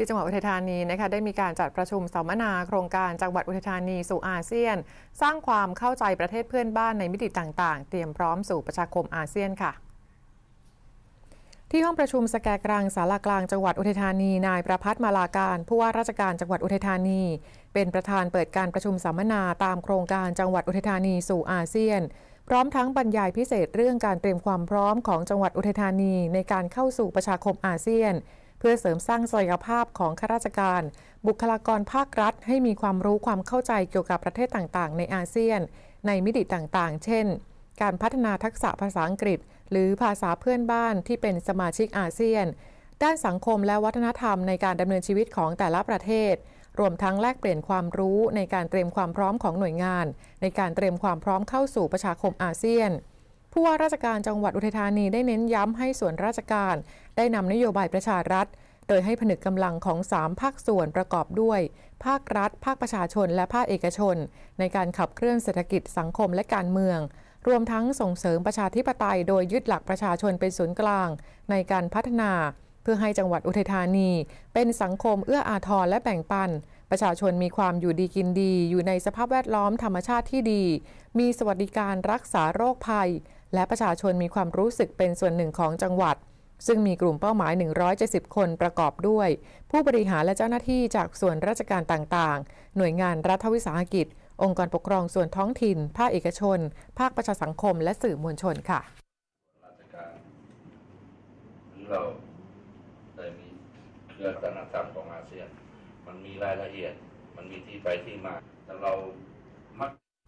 ที่จังหวัดอุทัยธานีนะคะได้มีการจัดประชุมสัมมนาโครงการจังหวัดอุทัยธานีสู่อาเซียน สร้างความเข้าใจประเทศเพื่อนบ้านในมิติต่าง ๆ เตรียมพร้อมสู่ประชาคมอาเซียนค่ะ ที่ห้องประชุมสแกกลางสารากลางจังหวัดอุทัยธานีนายประพัฒน์มาลาการผู้ว่าราชการจังหวัดอุทัยธานี เป็นประธานเปิดการประชุมสัมมนาตามโครงการจังหวัดอุทัยธานีสู่อาเซียน พร้อมทั้งบรรยายพิเศษเรื่องการเตรียมความพร้อมของจังหวัดอุทัยธานีในการเข้าสู่ประชาคมอาเซียนเพื่อเสริมสร้างศักยภาพของข้าราชการ บุคลากรภาครัฐให้มีความรู้ความเข้าใจเกี่ยวกับประเทศต่าง ๆ ในอาเซียน ในมิติต่าง ๆ เช่น การพัฒนาทักษะภาษาอังกฤษ หรือภาษาเพื่อนบ้านที่เป็นสมาชิกอาเซียน ด้านสังคมและวัฒนธรรมในการดำเนินชีวิตของแต่ละประเทศ รวมทั้งแลกเปลี่ยนความรู้ในการเตรียมความพร้อมของหน่วยงาน ในการเตรียมความพร้อมเข้าสู่ประชาคมอาเซียนผู้ว่าราชการจังหวัดอุทัยธานีได้เน้นย้ำให้ส่วนราชการได้นำนโยบายประชารัฐ โดยให้ผนึกกำลังของ 3 ภาคส่วนประกอบด้วย ภาครัฐ ภาคประชาชน และภาคเอกชน ในการขับเคลื่อนเศรษฐกิจสังคมและการเมือง รวมทั้งส่งเสริมประชาธิปไตยโดยยึดหลักประชาชนเป็นศูนย์กลาง ในการพัฒนา เพื่อให้จังหวัดอุทัยธานี เป็นสังคมเอื้ออาทรและแบ่งปัน ประชาชนมีความอยู่ดีกินดีอยู่ในสภาพแวดล้อมธรรมชาติที่ดี มีสวัสดิการรักษาโรคภัยและประชาชนมีความรู้สึกเป็นส่วนหนึ่งของจังหวัด ซึ่งมีกลุ่มเป้าหมาย 170 คนประกอบด้วย ผู้บริหารและเจ้าหน้าที่จากส่วนราชการต่าง ๆ หน่วยงานรัฐวิสาหกิจ องค์กรปกครองส่วนท้องถิ่นภาคเอกชน ภาคประชาสังคมและสื่อมวลชนค่ะเราได้มีเครือสารธรรมของอาเซียน มันมีรายละเอียดมันมีที่ไปที่มาแต่เรามัก